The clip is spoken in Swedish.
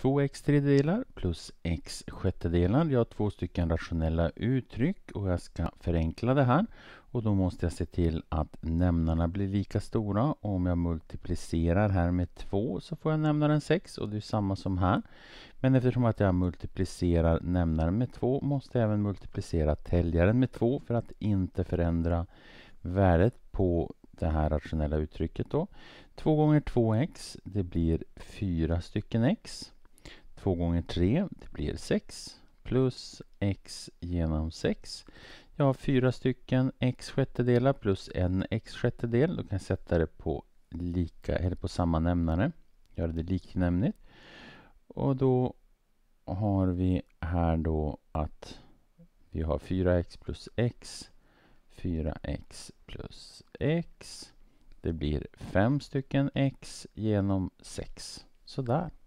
Två x tredjedelar plus x sjättedelar. Jag har två stycken rationella uttryck och jag ska förenkla det här. Och då måste jag se till att nämnarna blir lika stora. Och om jag multiplicerar här med 2 så får jag nämnaren 6 och det är samma som här. Men eftersom att jag multiplicerar nämnaren med 2 måste jag även multiplicera täljaren med 2 för att inte förändra värdet på det här rationella uttrycket då. 2 gånger 2x, det blir 4 stycken x. 2 gånger 3, det blir 6 plus x genom 6. Jag har fyra stycken x sjättedelar plus en x sjättedel. Då kan jag sätta det på, lika, eller på samma nämnare, göra det liknämnigt. Och då har vi här då att vi har 4x plus x, 4x plus x. Det blir fem stycken x genom 6. Sådär.